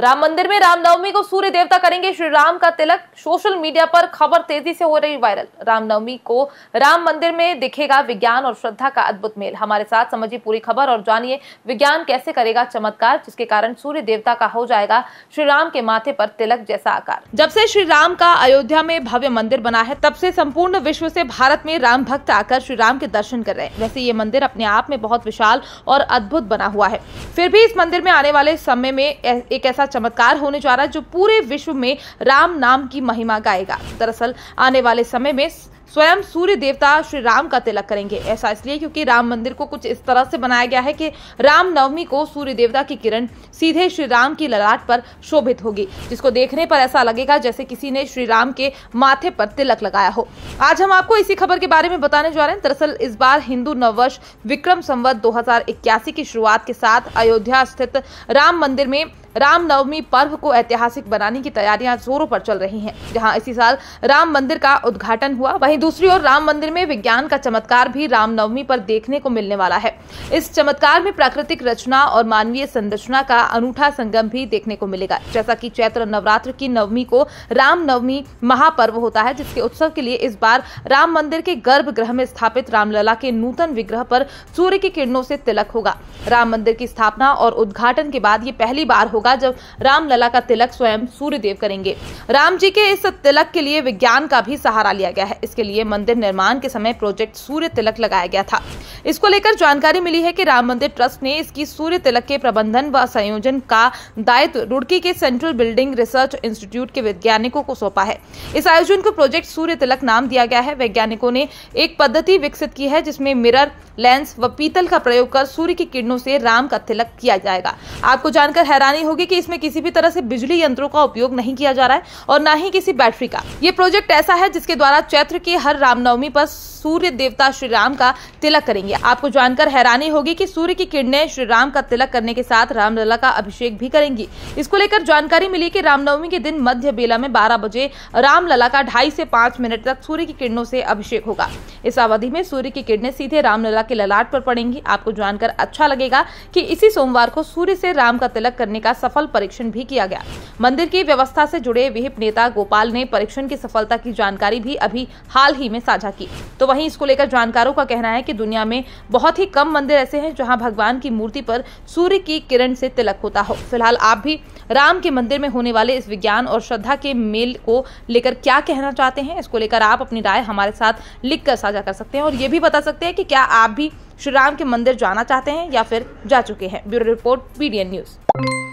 राम मंदिर में रामनवमी को सूर्य देवता करेंगे श्री राम का तिलक सोशल मीडिया पर खबर तेजी से हो रही वायरल रामनवमी को राम मंदिर में दिखेगा विज्ञान और श्रद्धा का अद्भुत मेल हमारे साथ समझिए पूरी खबर और जानिए विज्ञान कैसे करेगा चमत्कार जिसके कारण सूर्य देवता का हो जाएगा श्री राम के माथे पर तिलक जैसा आकार जब से श्री राम का अयोध्या में भव्य मंदिर बना है तब से संपूर्ण विश्व से भारत में राम भक्त आकर श्री राम के दर्शन कर रहे हैं वैसे ये मंदिर अपने आप में बहुत विशाल और अद्भुत बना हुआ है फिर भी इस मंदिर में आने वाले समय में एक ऐसा ऐसा चमत्कार होने जा रहा है जो पूरे विश्व में राम नाम की महिमा गाएगा दरअसल आने वाले समय में स्वयं सूर्य देवता श्री राम का तिलक करेंगे ऐसा इसलिए क्योंकि राम मंदिर को कुछ इस तरह से बनाया गया है कि राम नवमी को सूर्य देवता की किरण सीधे श्री राम की ललाट पर शोभित होगी जिसको देखने पर ऐसा लगेगा जैसे किसी ने श्री राम के माथे पर तिलक लगाया हो आज हम आपको इसी खबर के बारे में बताने जा रहे हैं दरअसल इस बार हिंदू नववर्ष विक्रम संवत दो की शुरुआत के साथ अयोध्या स्थित राम मंदिर में रामनवमी पर्व को ऐतिहासिक बनाने की तैयारियां जोरों पर चल रही हैं जहां इसी साल राम मंदिर का उद्घाटन हुआ वही वहीं दूसरी ओर राम मंदिर में विज्ञान का चमत्कार भी रामनवमी पर देखने को मिलने वाला है इस चमत्कार में प्राकृतिक रचना और मानवीय संरचना का अनूठा संगम भी देखने को मिलेगा जैसा कि चैत्र नवरात्र की नवमी को रामनवमी महापर्व होता है जिसके उत्सव के लिए इस बार राम मंदिर के गर्भगृह में स्थापित रामलला के नूतन विग्रह पर सूर्य की किरणों से तिलक होगा राम मंदिर की स्थापना और उद्घाटन के बाद ये पहली बार होगा जब रामलला का तिलक स्वयं सूर्य देव करेंगे राम जी के इस तिलक के लिए विज्ञान का भी सहारा लिया गया है इसके के लिए मंदिर निर्माण के समय प्रोजेक्ट सूर्य तिलक लगाया गया था इसको लेकर जानकारी मिली है कि राम मंदिर ट्रस्ट ने इसकी सूर्य तिलक के प्रबंधन व संयोजन का दायित्व रुड़की के सेंट्रल बिल्डिंग रिसर्च इंस्टीट्यूट के वैज्ञानिकों को सौंपा है इस आयोजन को प्रोजेक्ट सूर्य तिलक नाम दिया गया है वैज्ञानिकों ने एक पद्धति विकसित की है जिसमें मिरर लेंस व पीतल का प्रयोग कर सूर्य की किरणों से राम का तिलक किया जाएगा आपको जानकर हैरानी होगी कि इसमें किसी भी तरह से बिजली यंत्रों का उपयोग नहीं किया जा रहा है और न ही किसी बैटरी का ये प्रोजेक्ट ऐसा है जिसके द्वारा चैत्र के हर रामनवमी पर सूर्य देवता श्री राम का तिलक करेंगे किया आपको जानकर हैरानी होगी कि सूर्य की किरणें श्री राम का तिलक करने के साथ रामलला का अभिषेक भी करेंगी इसको लेकर जानकारी मिली की रामनवमी के दिन मध्य बेला में बारह बजे रामलला का ढाई से पांच मिनट तक सूर्य की किरणों से अभिषेक होगा इस अवधि में सूर्य की किरणें सीधे रामलला के ललाट पर पड़ेंगी आपको जानकर अच्छा लगेगा की इसी सोमवार को सूर्य से राम का तिलक करने का सफल परीक्षण भी किया गया मंदिर की व्यवस्था से जुड़े विहिप नेता गोपाल ने परीक्षण की सफलता की जानकारी भी अभी हाल ही में साझा की तो वहीं इसको लेकर जानकारों का कहना है कि दुनिया में बहुत ही कम मंदिर ऐसे हैं जहाँ भगवान की मूर्ति पर सूर्य की किरण से तिलक होता हो फिलहाल आप भी राम के मंदिर में होने वाले इस विज्ञान और श्रद्धा के मेल को लेकर क्या कहना चाहते हैं इसको लेकर आप अपनी राय हमारे साथ लिख कर साझा कर सकते हैं और ये भी बता सकते हैं कि क्या आप भी श्री राम के मंदिर जाना चाहते हैं या फिर जा चुके हैं ब्यूरो रिपोर्ट पीडीएन न्यूज़